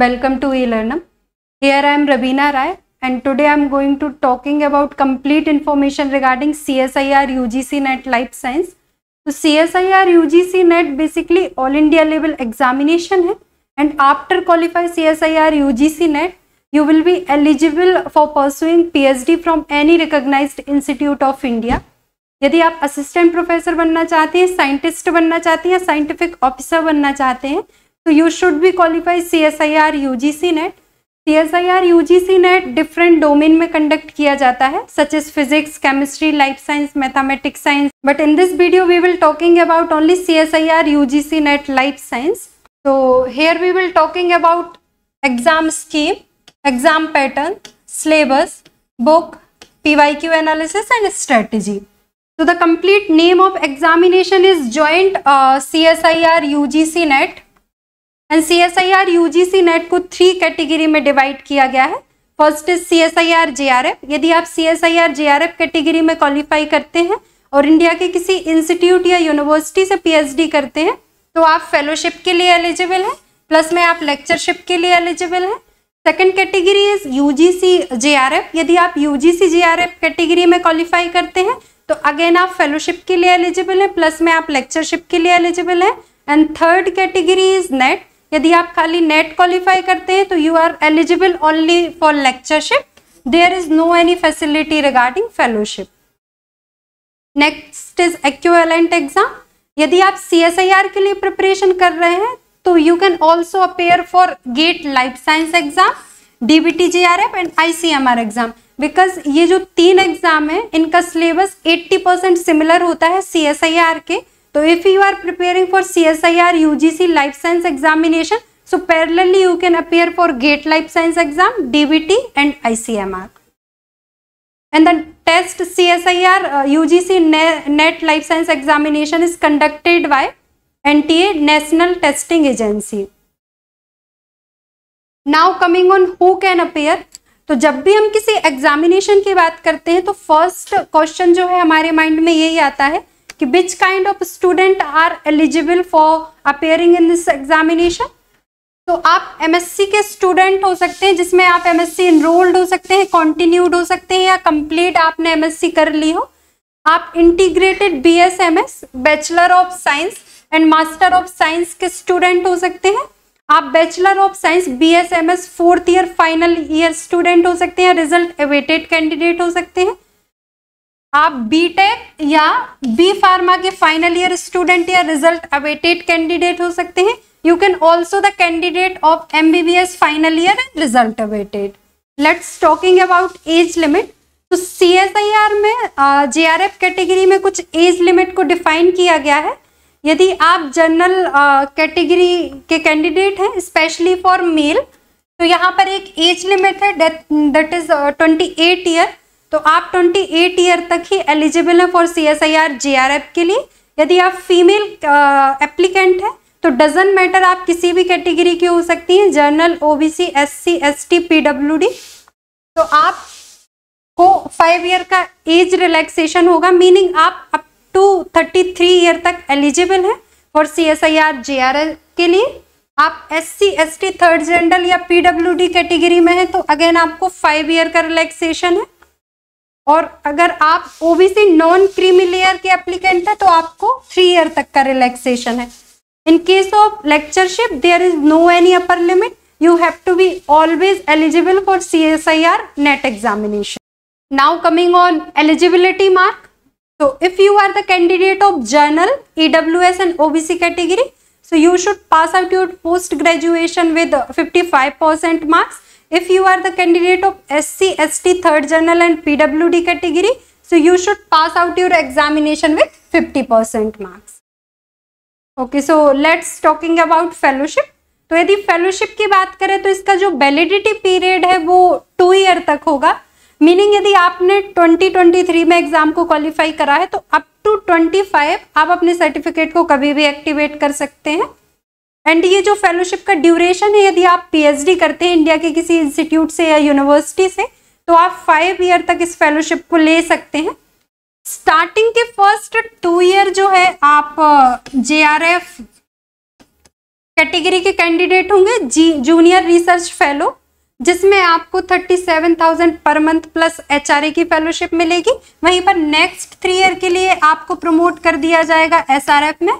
welcome to elearnum here i am rabina rai and today i am going to talking about complete information regarding csir ugc net life science so csir ugc net basically all india level examination hai and after qualify csir ugc net you will be eligible for pursuing phd from any recognized institute of india यदि आप assistant professor बनना चाहते हैं scientist बनना चाहते हैं या scientific officer बनना चाहते हैं तो you should be qualify C S I R U G C NET C S I R U G C NET different domain में कंडक्ट किया जाता है such is physics chemistry life science mathematics science but in this video we will talking about only C S I R U G C NET life science तो here we will talking about exam scheme exam pattern syllabus book P Y Q analysis and strategy तो the complete name of examination is joint C S I R U G C NET and C S I R U G C NET को three category में divide किया गया है first is C S I R J R F यदि आप C S I R J R F category में qualify करते हैं और इंडिया के किसी इंस्टीट्यूट या यूनिवर्सिटी से पी एच डी करते हैं तो आप फेलोशिप के लिए एलिजिबल हैं प्लस में आप लेक्चरशिप के लिए एलिजिबल हैं second category is U G C J R F यदि आप U G C J R F category में क्वालिफाई करते हैं तो अगेन आप फेलोशिप के लिए एलिजिबल हैं प्लस में आप लेक्चरशिप के लिए एलिजिबल हैं and third category is NET यदि आप खाली नेट क्वालिफाई करते हैं तो you are eligible only for lectureship there is no any facility regarding fellowship next is act exam यदि आप सी के लिए प्रिपरेशन कर रहे हैं तो you can also appear for GATE life science exam DBT F and ICMR exam because ये जो तीन एग्जाम है इनका सिलेबस 80 परसेंट सिमिलर होता है सी के तो if you are preparing for C S I R U G C life science examination so parallelly you can appear for GATE life science exam D and I C M R and the test C S I R U G C NET life science examination is conducted by N T A national testing agency now coming on who can appear तो जब भी हम किसी examination की बात करते हैं तो फर्स्ट क्वेश्चन जो है हमारे माइंड में यही आता है कि which kind of student are eligible for appearing in this examination तो आप एमएससी के स्टूडेंट हो सकते हैं जिसमें आप एमएससी एनरोल्ड हो सकते हैं कॉन्टिन्यूड हो सकते हैं या कंप्लीट आपने एमएससी कर ली हो आप integrated BSMS bachelor of science and master of science के स्टूडेंट हो सकते हैं आप bachelor of science BSMS fourth year final year student हो सकते हैं रिजल्ट अवेटेड कैंडिडेट हो सकते हैं आप बीटेक या बी फार्मा के फाइनल ईयर स्टूडेंट या रिजल्ट अवेटेड कैंडिडेट हो सकते हैं you can also the candidate of M B B S final year and result awaited let's talking about age limit तो सी एस आई आर में जे R F category में कुछ age limit को define किया गया है यदि आप जनरल कैटेगरी के कैंडिडेट हैं स्पेशली फॉर मेल तो यहाँ पर एक एज लिमिट है that is twenty eight year तो आप 28 ईयर तक ही एलिजिबल हैं for C S I R J R F के लिए यदि आप फीमेल एप्लीकेंट हैं तो डजन मैटर आप किसी भी कैटेगरी की हो सकती हैं general OBC SC ST PWD तो आप को फाइव ईयर का एज रिलैक्सेशन होगा मीनिंग आप up to thirty three year तक एलिजिबल हैं for C S I R J R L के लिए आप S C S T third general या पी डब्ल्यू डी कैटेगरी में हैं तो अगेन आपको फाइव ईयर का रिलैक्सेशन है और अगर आप ओबीसी नॉन क्रीमी लेयर के एप्लीकेंट है तो आपको थ्री ईयर तक का रिलैक्सेशन है in case of lectureship there is no any upper limit you have to be always eligible for C S I R NET examination now coming on eligibility mark so if you are the candidate of journal ews and obc category so you should pass out your post graduation with 55% marks if you are the candidate of SC, ST, third journal and PWD category, so you should pass out your examination with 50% marks. Okay, so let's talking about fellowship. तो यदि fellowship की बात करें तो इसका जो validity period है वो टू ईयर तक होगा मीनिंग यदि आपने 2023 में एग्जाम को क्वालिफाई करा है तो अप टू 25 आप अपने सर्टिफिकेट को कभी भी एक्टिवेट कर सकते हैं एंड ये जो फेलोशिप का ड्यूरेशन है यदि आप पीएचडी करते हैं इंडिया के किसी इंस्टीट्यूट से या यूनिवर्सिटी से तो आप फाइव ईयर तक इस फेलोशिप को ले सकते हैं स्टार्टिंग के फर्स्ट टू ईयर जो है आप जे आर एफ कैटेगरी के कैंडिडेट होंगे जी जूनियर रिसर्च फेलो जिसमें आपको thirty seven thousand per month plus H R A की फेलोशिप मिलेगी वहीं पर नेक्स्ट थ्री ईयर के लिए आपको प्रमोट कर दिया जाएगा एस आर एफ में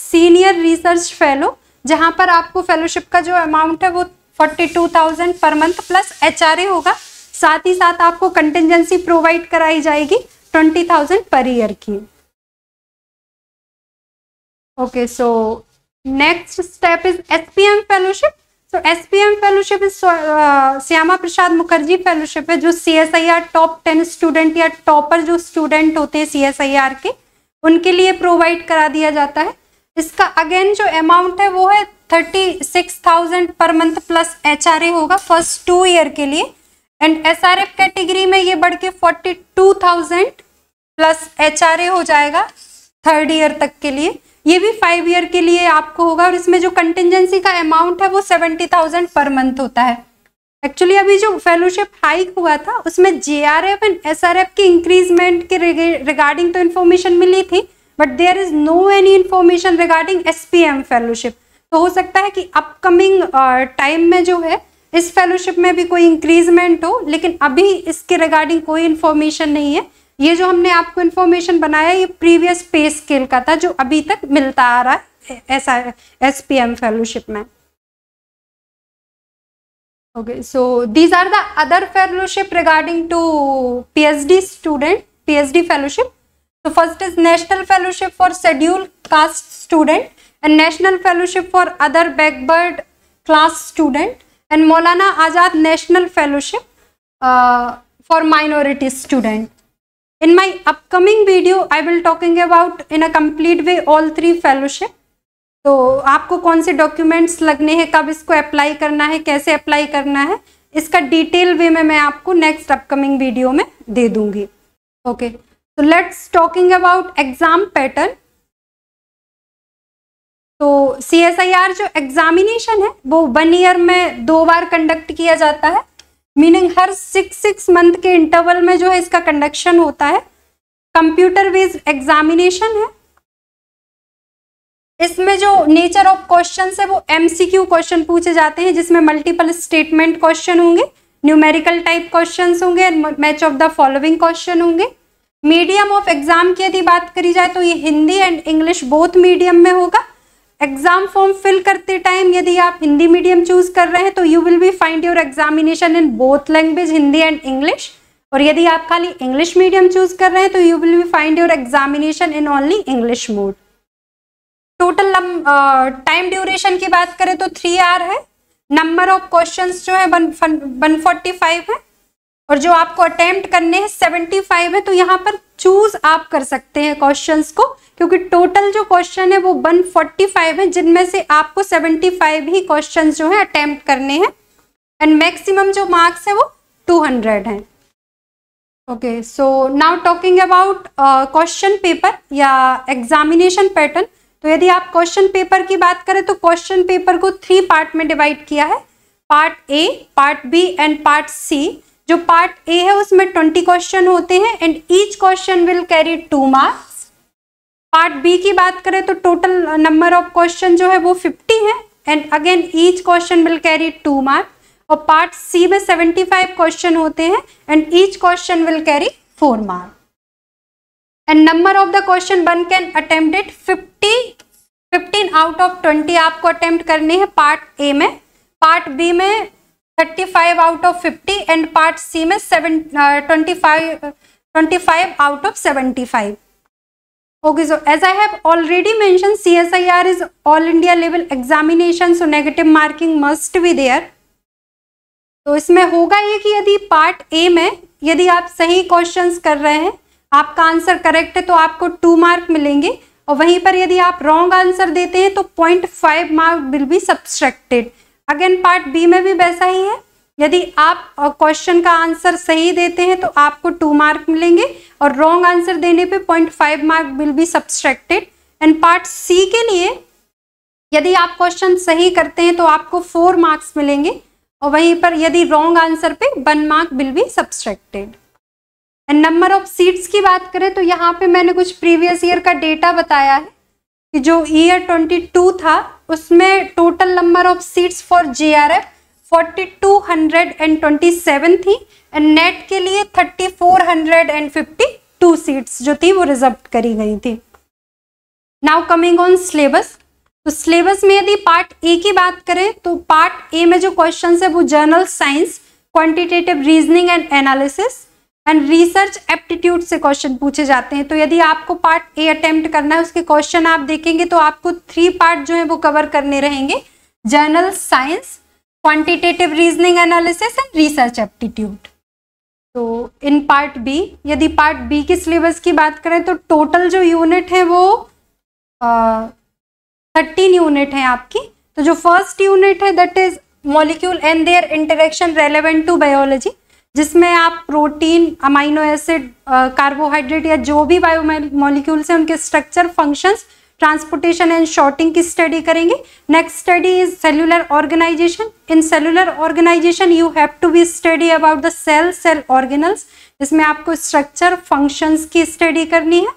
सीनियर रिसर्च फेलो जहाँ पर आपको फेलोशिप का जो अमाउंट है वो forty two thousand per month plus H होगा साथ ही साथ आपको कंटेंजेंसी प्रोवाइड कराई जाएगी ट्वेंटी थाउजेंड पर ईयर की step is S P M fellowship तो S P M fellowship is Shyama Prasad Mukherjee fellowship है जो C S I R top ten student या टॉपर जो स्टूडेंट होते हैं सी एस आई आर के उनके लिए प्रोवाइड करा दिया जाता है इसका अगेन जो अमाउंट है वो है thirty six thousand per month plus H R A होगा फर्स्ट टू ईयर के लिए and S R F category में ये बढ़ के forty two thousand plus H R A हो जाएगा थर्ड ईयर तक के लिए ये भी फाइव ईयर के लिए आपको होगा और इसमें जो कंटिजेंसी का अमाउंट है वो सेवेंटी थाउजेंड पर मंथ होता है एक्चुअली अभी जो फेलोशिप हाइक हुआ था उसमें J R F and S R F की इंक्रीजमेंट के रिगार्डिंग तो इन्फॉर्मेशन मिली थी but there is no any information regarding S P M fellowship तो हो सकता है कि अपकमिंग टाइम uh, में जो है इस फेलोशिप में भी कोई इंक्रीजमेंट हो लेकिन अभी इसके रिगार्डिंग कोई इन्फॉर्मेशन नहीं है ये जो हमने आपको इन्फॉर्मेशन बनाया ये प्रीवियस पे स्केल का था जो अभी तक मिलता आ रहा है ऐसा एस पी एम फेलोशिप में okay so these are the other fellowship regarding to P student phd fellowship तो first is national fellowship for schedule caste student and national fellowship for other backward class student and Maulana Azad national fellowship for minority student in my upcoming video I will talking about in a complete way all three fellowship तो आपको कौन से documents लगने हैं कब इसको apply करना है कैसे अप्लाई करना है इसका डिटेल वे में मैं आपको नेक्स्ट अपकमिंग वीडियो में दे दूंगी okay okay. so let's talking about exam pattern तो सी एस आई आर जो एग्जामिनेशन है वो वन ईयर में दो बार कंडक्ट किया जाता है मीनिंग हर सिक्स सिक्स मंथ के इंटरवल में जो है इसका कंडक्शन होता है कंप्यूटर बेस्ड एग्जामिनेशन है इसमें जो नेचर ऑफ क्वेश्चन है वो एमसीक्यू क्वेश्चन पूछे जाते हैं जिसमें मल्टीपल स्टेटमेंट क्वेश्चन होंगे न्यूमेरिकल टाइप क्वेश्चन होंगे match of the following question होंगे मीडियम ऑफ एग्जाम की यदि बात करी जाए तो ये Hindi and English both medium में होगा एग्जाम फॉर्म फिल करते टाइम यदि आप हिंदी मीडियम चूज कर रहे हैं तो you will be find your examination in both language Hindi and English और यदि आप खाली इंग्लिश मीडियम चूज कर रहे हैं तो you will be find your examination in only English mode total time duration की बात करें तो थ्री आर है नंबर ऑफ क्वेश्चन जो है 145 है और जो आपको अटेम्प्ट करने हैं फाइव है तो यहाँ पर चूज आप कर सकते हैं क्वेश्चंस को क्योंकि टोटल जो क्वेश्चन है वो वन फोर्टी फाइव है जिनमें से आपको सेवेंटी फाइव ही क्वेश्चन जो है अटेम्प्ट करने हैं एंड मैक्सिमम जो मार्क्स है वो टू हंड्रेड है okay so now talking about question paper या एग्जामिनेशन पैटर्न तो यदि आप क्वेश्चन पेपर की बात करें तो क्वेश्चन पेपर को थ्री पार्ट में डिवाइड किया है part A part B and part C जो पार्ट ए है उसमें ट्वेंटी क्वेश्चन होते हैं and each question will carry two marks part B की बात करें तो टोटल नंबर ऑफ क्वेश्चन जो है वो फिफ्टी है and again each question will carry two marks और पार्ट सी में सेवेंटी फाइव क्वेश्चन होते हैं and each question will carry four mark and number of the question one can attempted fifty fifteen out of twenty आपको attempt करने हैं part A में part B में thirty five out of fifty and part C में seven twenty five twenty five out of seventy five okay so as i have already mentioned csir is all india level examination so negative marking must be there तो इसमें होगा ये कि यदि part A में यदि आप सही क्वेश्चंस कर रहे हैं आपका आंसर करेक्ट है तो आपको टू मार्क मिलेंगे और वहीं पर यदि आप रॉन्ग आंसर देते हैं तो point five mark will be subtracted again part B में भी वैसा ही है यदि आप क्वेश्चन का आंसर सही देते हैं तो आपको टू मार्क मिलेंगे और रॉन्ग आंसर देने पे point five mark will be subtracted and part C के लिए यदि आप क्वेश्चन सही करते हैं तो आपको फोर मार्क्स मिलेंगे और वहीं पर यदि रॉन्ग आंसर पे one mark will be subtracted and number of seats की बात करें तो यहाँ पे मैंने कुछ प्रीवियस ईयर का डेटा बताया है कि जो ईयर टू था उसमें total number of seats for J R twenty seven थी एंड नेट के लिए 3452 सीट्स जो थी वो रिजर्व करी गई थी नाउ कमिंग ऑन सिलेबस तो सिलेबस में यदि पार्ट ए की बात करें तो पार्ट ए में जो क्वेश्चन है वो general science quantitative reasoning and analysis and research aptitude से क्वेश्चन पूछे जाते हैं तो यदि आपको पार्ट ए अटेम्प्ट करना है उसके क्वेश्चन आप देखेंगे तो आपको थ्री पार्ट जो है वो कवर करने रहेंगे general science quantitative reasoning analysis and research aptitude तो इन पार्ट बी यदि पार्ट बी के सिलेबस की बात करें तो टोटल जो यूनिट है वो थर्टीन यूनिट है आपकी तो जो फर्स्ट यूनिट है that is molecule and their interaction relevant to biology जिसमें आप प्रोटीन अमाइनो एसिड कार्बोहाइड्रेट या जो भी बायो मॉलिक्यूल्स हैं उनके structure functions transportation and sorting की स्टडी करेंगे next study is cellular organization in cellular organization you have to be study about the cell cell organelles इसमें आपको स्ट्रक्चर फंक्शंस की स्टडी करनी है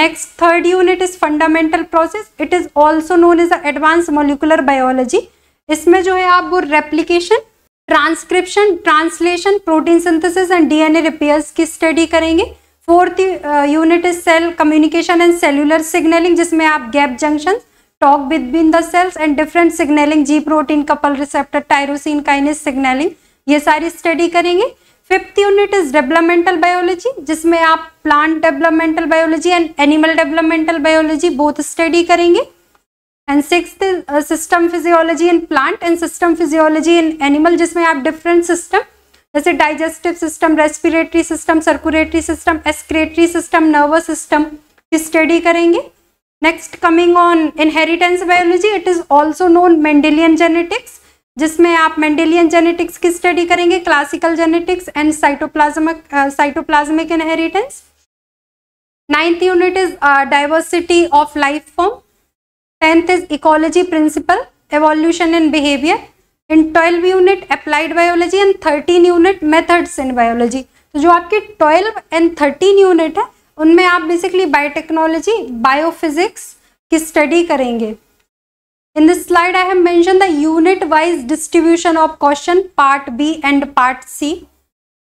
next third unit is fundamental process it is also known as advance molecular biology इसमें जो है आप वो replication transcription translation protein synthesis and DNA repairs की स्टडी करेंगे fourth unit is cell communication and cellular signaling जिसमें आप gap junction talk between the cells and different signaling G protein couple receptor tyrosine kinase signaling ये सारी study करेंगे fifth unit is developmental biology जिसमें आप plant developmental biology and animal developmental biology both study करेंगे and six system physiology in plant and system physiology in animal जिसमें आप different system जैसे digestive system respiratory system circulatory system excretory system nervous system की study करेंगे next coming on inheritance biology it is also known Mendelian genetics जिसमें आप Mendelian genetics की study करेंगे classical genetics and cytoplasmic cytoplasmic inheritance ninth unit is diversity of life form tenth is ecology principle evolution and behaviour in twelve unit applied biology and thirteen unit methods in biology तो जो आपके twelve and thirteen unit है उनमें आप basically biotechnology biophysics की study करेंगे in this slide I have mention the unit wise distribution of question part B and part C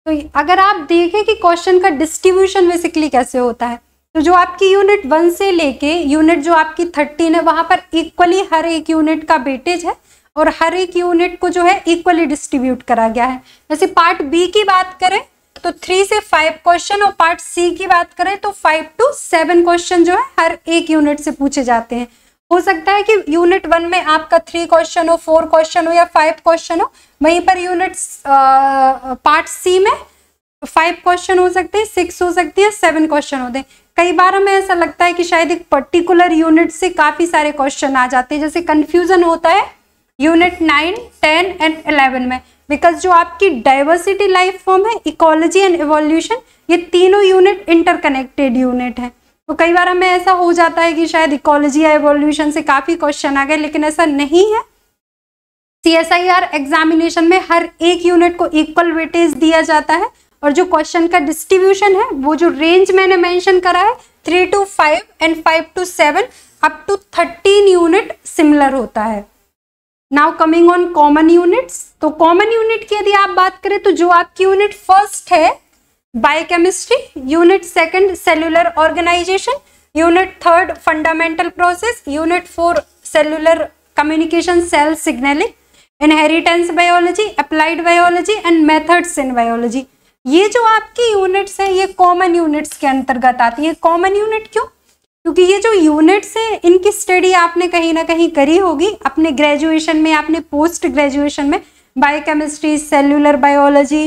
तो अगर आप देखें कि क्वेश्चन का डिस्ट्रीब्यूशन बेसिकली कैसे होता है तो जो आपकी यूनिट वन से लेके यूनिट जो आपकी थर्टीन है वहाँ पर इक्वली हर एक यूनिट का वेटेज है और हर एक यूनिट को जो है इक्वली डिस्ट्रीब्यूट करा गया है जैसे पार्ट बी की बात करें तो थ्री से फाइव क्वेश्चन और पार्ट सी की बात करें तो फाइव टू सेवन क्वेश्चन जो है हर एक यूनिट से पूछे जाते हैं हो सकता है कि यूनिट वन में आपका थ्री क्वेश्चन हो फोर क्वेश्चन हो या फाइव क्वेश्चन हो वहीं पर यूनिट पार्ट सी में फाइव क्वेश्चन हो सकते हैं सिक्स हो सकती है सेवन क्वेश्चन होते हैं कई बार हमें ऐसा लगता है कि शायद एक पर्टिकुलर यूनिट से काफ़ी सारे क्वेश्चन आ जाते हैं जैसे कन्फ्यूज़न होता है unit nine ten and eleven में बिकॉज जो आपकी डाइवर्सिटी लाइफ फॉर्म है इकोलॉजी एंड एवोल्यूशन ये तीनों यूनिट इंटरकनेक्टेड यूनिट है तो कई बार हमें ऐसा हो जाता है कि शायद इकोलॉजी या एवोल्यूशन से काफ़ी क्वेश्चन आ गए लेकिन ऐसा नहीं है C S I R examination में हर एक यूनिट को इक्वल वेटेज दिया जाता है और जो क्वेश्चन का डिस्ट्रीब्यूशन है वो जो रेंज मैंने मेंशन करा है three two five and five two seven up to thirteen unit similar होता है now coming on common units तो कॉमन यूनिट की यदि आप बात करें तो जो आपकी यूनिट फर्स्ट है biochemistry unit second cellular organization unit third fundamental process unit four cellular communication cell signaling inheritance biology applied biology and methods in biology ये जो आपकी यूनिट्स हैं ये कॉमन यूनिट्स के अंतर्गत आती है कॉमन यूनिट क्यों क्योंकि ये जो यूनिट्स हैं इनकी स्टडी आपने कहीं ना कहीं करी होगी अपने ग्रेजुएशन में आपने पोस्ट ग्रेजुएशन में biochemistry cellular biology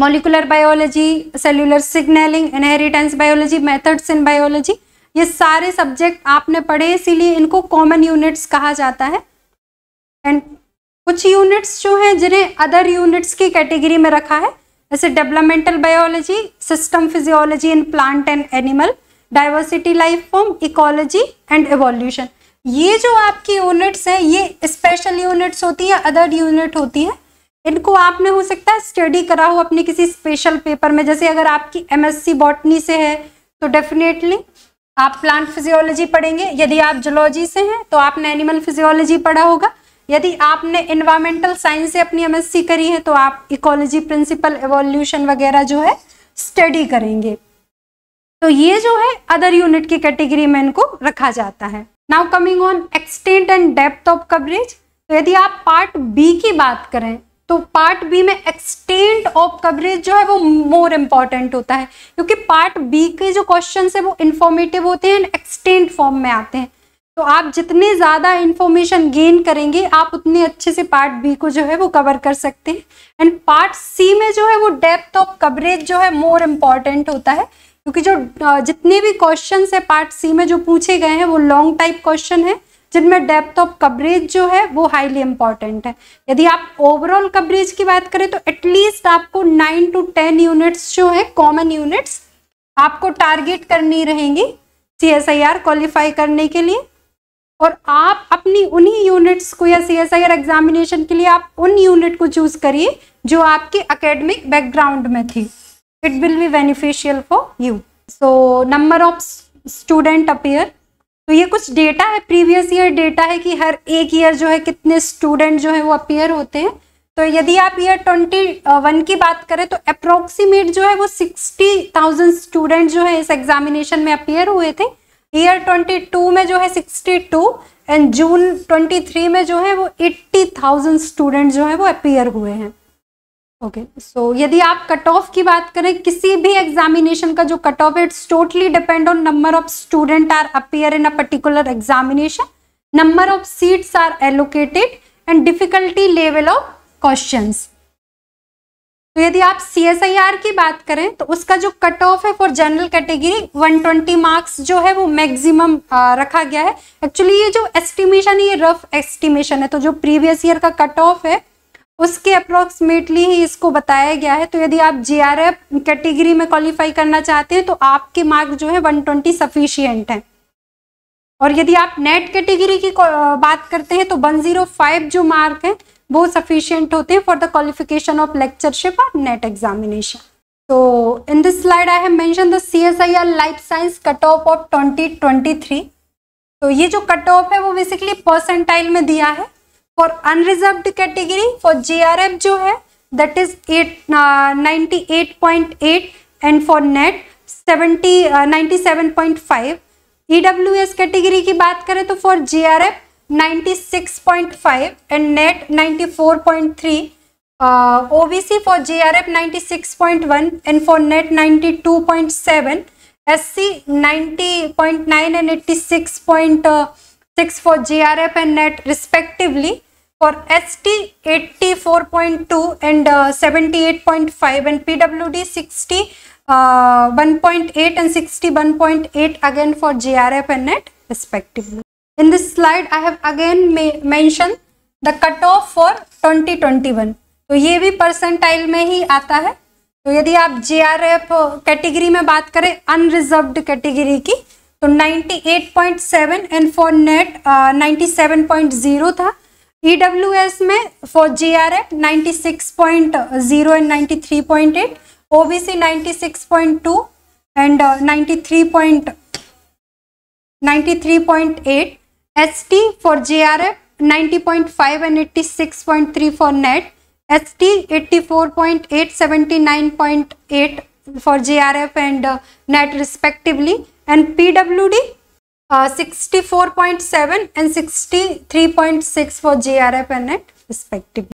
molecular biology cellular signaling inheritance biology methods in biology ये सारे सब्जेक्ट आपने पढ़े इसीलिए इनको कॉमन यूनिट्स कहा जाता है एंड कुछ यूनिट्स जो हैं जिन्हें अदर यूनिट्स की कैटेगरी में रखा है वैसे developmental biology system physiology in plant and animal diversity life form ecology and evolution ये जो आपकी यूनिट्स हैं ये स्पेशल यूनिट्स होती है अदर यूनिट होती है इनको आपने हो सकता है स्टडी करा हो अपने किसी स्पेशल पेपर में जैसे अगर आपकी एमएससी बॉटनी से है तो डेफिनेटली आप प्लांट फिजियोलॉजी पढ़ेंगे यदि आप जोलॉजी से हैं तो आपने एनिमल फिजियोलॉजी पढ़ा होगा यदि आपने इन्वायरमेंटल साइंस से अपनी एमएससी करी है तो आप इकोलॉजी प्रिंसिपल एवोल्यूशन वगैरह जो है स्टडी करेंगे तो ये जो है अदर यूनिट की कैटेगरी में इनको रखा जाता है now coming on extent and depth of coverage तो यदि आप पार्ट बी की बात करें तो पार्ट बी में एक्सटेंट ऑफ कवरेज जो है वो मोर इम्पॉर्टेंट होता है क्योंकि पार्ट बी के जो क्वेश्चन है वो इन्फॉर्मेटिव होते हैं एक्सटेंट फॉर्म में आते हैं तो आप जितने ज़्यादा इन्फॉर्मेशन गेन करेंगे आप उतने अच्छे से पार्ट बी को जो है वो कवर कर सकते हैं एंड पार्ट सी में जो है वो डेप्थ ऑफ कवरेज जो है मोर इम्पॉर्टेंट होता है क्योंकि जो जितने भी क्वेश्चन है पार्ट सी में जो पूछे गए हैं वो लॉन्ग टाइप क्वेश्चन है जिनमें डेप्थ ऑफ कवरेज जो है वो हाईली इम्पॉर्टेंट है यदि आप ओवरऑल कवरेज की बात करें तो एटलीस्ट आपको नाइन टू टेन यूनिट्स जो है कॉमन यूनिट्स आपको टारगेट करनी रहेंगी C S I R qualify करने के लिए और आप अपनी उन्हीं यूनिट्स को या C S I R examination के लिए आप उन यूनिट को चूज करिए जो आपके अकेडमिक बैकग्राउंड में थी it will be beneficial for you so number of student appear तो ये कुछ डेटा है प्रीवियस ईयर डेटा है कि हर एक ईयर जो है कितने स्टूडेंट जो है वो अपेयर होते हैं तो यदि आप ईयर ट्वेंटी वन की बात करें तो अप्रोक्सीमेट जो है वो सिक्सटी थाउजेंड स्टूडेंट जो है इस एग्जामिनेशन में अपेयर हुए थे ईयर 22 में जो है 62 एंड जून 23 में जो है वो 80,000 स्टूडेंट जो है वो अपीयर हुए हैं ओके okay, सो so, यदि आप कट ऑफ की बात करें किसी भी एग्जामिनेशन का जो कट ऑफ है it's totally depend on number of student are appear in a particular examination number of seats are allocated and difficulty level of questions तो यदि आप सी की बात करें तो उसका जो कट ऑफ है फॉर जनरल कैटेगरी 120 मार्क्स जो है वो मैक्सिमम रखा गया है एक्चुअली ये जो एस्टिमेशन है ये रफ एस्टिमेशन है तो जो प्रीवियस ईयर का कट ऑफ है उसके अप्रोक्सीमेटली ही इसको बताया गया है तो यदि आप जे कैटेगरी में क्वालिफाई करना चाहते हैं तो आपके मार्क जो है 120 ट्वेंटी सफिशियंट हैं और यदि आप नेट कैटेगरी की बात करते हैं तो 105 जो मार्क है वो सफिशियंट होते हैं for the qualification of lectureship और नेट एग्जामिनेशन तो in this slide I have mention the CSIR life science cut off of 2023 तो ये जो कट ऑफ है वो बेसिकली परसेंटाइल में दिया है for unreserved category for JRF जो है that is at ninety eight point eight and for NET seventy ninety seven point five E W S category की बात करें तो for J R F 96.5 and net 94.3 uh, OBC for JRF 96.1 and for net 92.7 SC 90.9 and 86.6 for JRF and net respectively for ST 84.2 and uh, 78.5 and PWD 60 uh, 1.8 and 61.8 again for JRF and net respectively. In this slide, I have again mentioned the cutoff for 2021. तो ये भी percentile में ही आता है तो यदि आप J R F category में बात करें अनरिजर्व्ड कैटेगरी की तो 98.7 and for NET ninety seven point zero था ई डब्ल्यू एस में for J R F ninety six point zero and ninety three point eight O B C ninety six point two and ninety three point ninety three point eight ST for JRF 90.5 and 86.3 for NET. ST 84.8, 79.8 for JRF and uh, NET respectively. And PWD uh, 64.7 and 63.6 for JRF and NET respectively.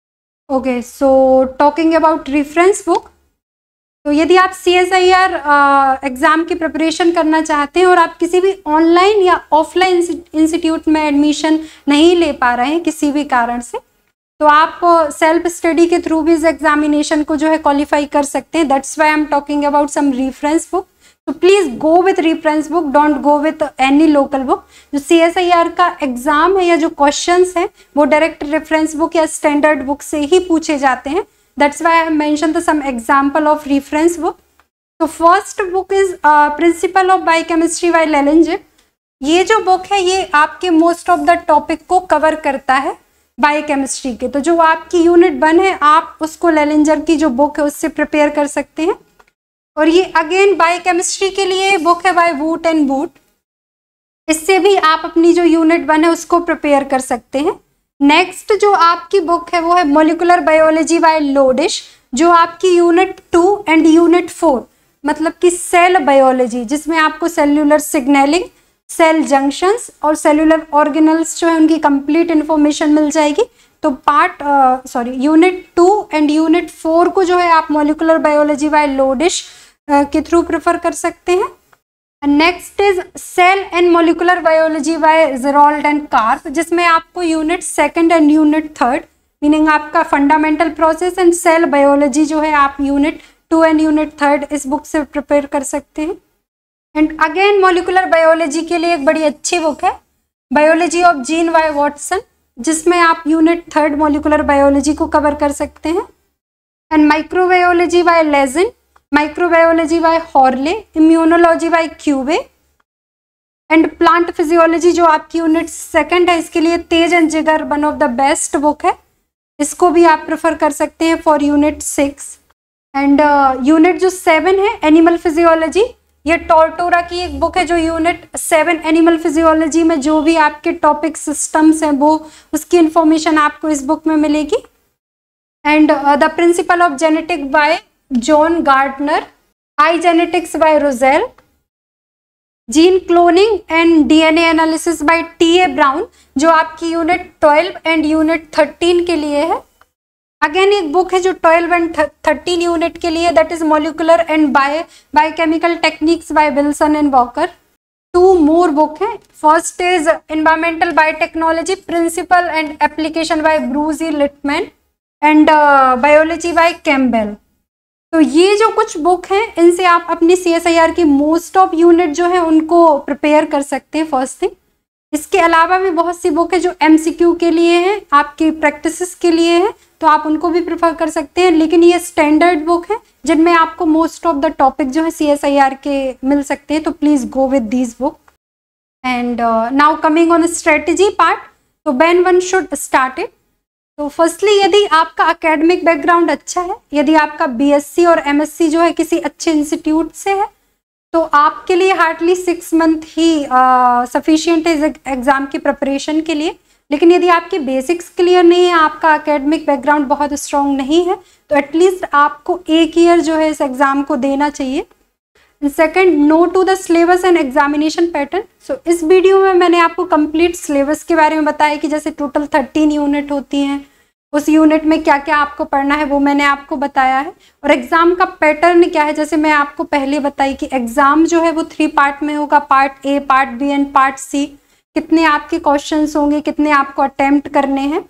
Okay, so talking about reference book, तो यदि आप C S I R exam की preparation करना चाहते हैं और आप किसी भी ऑनलाइन या ऑफलाइन इंस्टीट्यूट में एडमिशन नहीं ले पा रहे हैं किसी भी कारण से तो आप सेल्फ स्टडी के थ्रू भी इस एग्जामिनेशन को जो है क्वालिफाई कर सकते हैं that's why I am talking about some reference book तो please go with reference book don't go with any local book जो सी एस आई आर का एग्ज़ाम है या जो क्वेश्चन हैं वो डायरेक्ट रेफरेंस बुक या स्टैंडर्ड बुक से ही पूछे जाते हैं that's why i mentioned the some example of reference book तो first book is principle of biochemistry by Lehninger ये जो बुक है ये आपके मोस्ट ऑफ द टॉपिक को कवर करता है बायोकेमिस्ट्री के तो जो आपकी यूनिट वन है आप उसको लेलेंजर की जो बुक है उससे प्रिपेयर कर सकते हैं और ये अगेन बायोकेमिस्ट्री के लिए बुक है बाय वूट एंड बूट इससे भी आप अपनी जो यूनिट वन है उसको प्रिपेयर कर सकते हैं नेक्स्ट जो आपकी बुक है वो है मोलिकुलर बायोलॉजी बाय लोडिश जो आपकी unit two and unit four मतलब कि सेल बायोलॉजी जिसमें आपको सेल्युलर सिग्नलिंग सेल जंक्शंस और सेलुलर ऑर्गेनल्स जो है उनकी कंप्लीट इन्फॉर्मेशन मिल जाएगी तो part sorry unit two and unit four को जो है आप मोलिकुलर बायोलॉजी बाय लोडिश के थ्रू प्रेफर कर सकते हैं next is cell and molecular biology by Gerald and Karp जिसमें आपको unit second and unit third meaning आपका fundamental process and cell biology जो है आप unit two and unit third इस बुक से प्रिपेयर कर सकते हैं एंड अगेन मोलिकुलर बायोलॉजी के लिए एक बड़ी अच्छी बुक है biology of gene by Watson जिसमें आप यूनिट थर्ड मोलिकुलर बायोलॉजी को कवर कर सकते हैं and microbiology by legend microbiology by Harley immunology by Kuby and plant physiology जो आपकी यूनिट सेकंड है इसके लिए Taiz and Zeiger one of the best book है इसको भी आप प्रेफर कर सकते हैं for unit six and unit जो सेवन है एनिमल फिजियोलॉजी ये टोरटोरा की एक बुक है जो यूनिट सेवन एनिमल फिजियोलॉजी में जो भी आपके टॉपिक सिस्टम्स हैं वो उसकी इन्फॉर्मेशन आपको इस बुक में मिलेगी and the principle of genetic by John Gardner I genetics by Russell gene cloning and DNA analysis by T A Brown जो आपकी यूनिट 12 एंड यूनिट 13 के लिए है अगेन एक बुक है जो 12 एंड 13 यूनिट के लिए that is molecular and by biochemical techniques by Wilson and Walker two more book है first is environmental biotechnology principle and application by Bruce Rittmann and biology by Campbell तो ये जो कुछ book हैं इनसे आप अपने सी एस आई आर की मोस्ट ऑफ यूनिट जो है उनको प्रिपेयर कर सकते हैं फर्स्ट थिंग इसके अलावा भी बहुत सी बुक है जो एम सी क्यू के लिए हैं आपकी प्रैक्टिस के लिए हैं तो आप उनको भी प्रेफर कर सकते हैं लेकिन ये स्टैंडर्ड बुक है जिनमें आपको मोस्ट ऑफ द टॉपिक जो है सी एस आई आर के मिल सकते हैं तो please go with these book and now coming on strategy part तो when one should start it तो फर्स्टली यदि आपका अकेडमिक बैकग्राउंड अच्छा है यदि आपका बीएससी और एमएससी जो है किसी अच्छे इंस्टीट्यूट से है तो आपके लिए हार्डली सिक्स मंथ ही सफिशियंट है एग्ज़ाम की प्रिपरेशन के लिए लेकिन यदि आपके बेसिक्स क्लियर नहीं है आपका अकेडमिक बैकग्राउंड बहुत स्ट्रॉन्ग नहीं है तो एटलीस्ट आपको एक ईयर जो है इस एग्ज़ाम को देना चाहिए second know to the syllabus and examination pattern so इस वीडियो में मैंने आपको कंप्लीट सिलेबस के बारे में बताया कि जैसे टोटल थर्टीन यूनिट होती हैं उस यूनिट में क्या क्या आपको पढ़ना है वो मैंने आपको बताया है और एग्ज़ाम का पैटर्न क्या है जैसे मैं आपको पहले बताई कि एग्ज़ाम जो है वो थ्री पार्ट में होगा part A part B and part C कितने आपके क्वेश्चन होंगे कितने आपको अटैम्प्ट करने हैं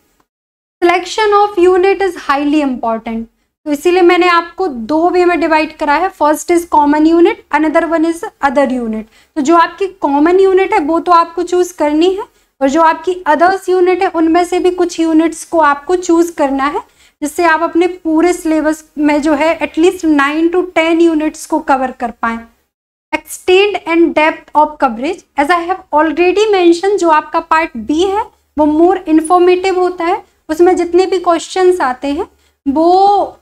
selection of unit is highly important तो इसीलिए मैंने आपको दो वे में डिवाइड करा है first is common unit another one is other unit तो जो आपकी कॉमन यूनिट है वो तो आपको चूज करनी है और जो आपकी अदर्स यूनिट है उनमें से भी कुछ यूनिट्स को आपको चूज करना है जिससे आप अपने पूरे सिलेबस में जो है at least nine to ten units को कवर कर पाए extend and depth of coverage as I have already mention जो आपका पार्ट बी है वो मोर इन्फॉर्मेटिव होता है उसमें जितने भी क्वेश्चन आते हैं वो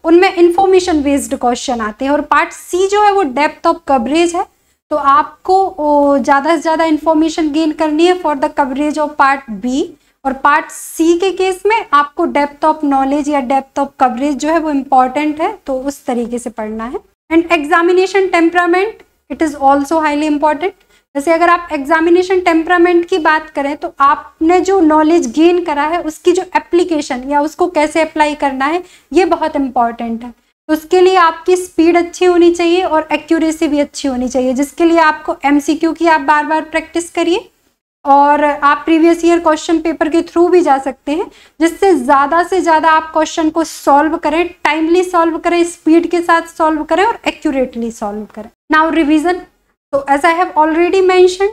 उनमें इन्फॉर्मेशन बेस्ड क्वेश्चन आते हैं और पार्ट सी जो है वो डेप्थ ऑफ कवरेज है तो आपको ज़्यादा से ज़्यादा इन्फॉर्मेशन गेन करनी है for the coverage of part B और पार्ट सी के केस में आपको डेप्थ ऑफ नॉलेज या डेप्थ ऑफ कवरेज जो है वो इम्पॉर्टेंट है तो उस तरीके से पढ़ना है and examination temperament it is also highly important जैसे अगर आप एग्जामिनेशन टेम्परामेंट की बात करें तो आपने जो नॉलेज गेन करा है उसकी जो एप्लीकेशन या उसको कैसे अप्लाई करना है ये बहुत इम्पॉर्टेंट है उसके लिए आपकी स्पीड अच्छी होनी चाहिए और एक्यूरेसी भी अच्छी होनी चाहिए जिसके लिए आपको एम की आप बार बार प्रैक्टिस करिए और आप प्रीवियस ईयर क्वेश्चन पेपर के थ्रू भी जा सकते हैं जिससे ज़्यादा से ज़्यादा आप क्वेश्चन को सॉल्व करें टाइमली सॉल्व करें स्पीड के साथ सॉल्व करें और एक्यूरेटली सॉल्व करें नाउ रिविज़न तो as I have already mention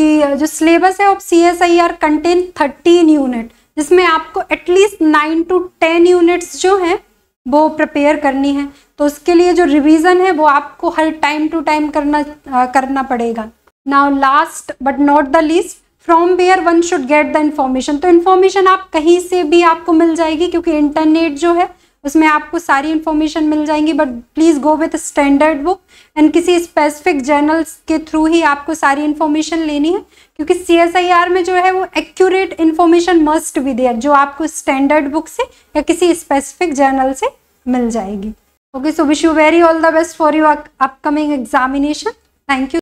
कि जो सिलेबस है of C S I R contain thirteen unit जिसमें आपको at least nine to ten units जो हैं वो प्रिपेयर करनी है तो उसके लिए जो रिवीजन है वो आपको हर टाइम टू टाइम करना आ, करना पड़ेगा now last but not the least from where one should get the information तो इन्फॉर्मेशन आप कहीं से भी आपको मिल जाएगी क्योंकि इंटरनेट जो है उसमें आपको सारी इन्फॉर्मेशन मिल जाएंगी but please go with standard book and किसी स्पेसिफिक जर्नल्स के थ्रू ही आपको सारी इन्फॉर्मेशन लेनी है क्योंकि सी एस आई आर में जो है वो एक्यूरेट इन्फॉर्मेशन मस्ट भी देर जो आपको स्टैंडर्ड बुक से या किसी स्पेसिफिक जर्नल से मिल जाएगी okay so wish you very all the best for your upcoming examination thank you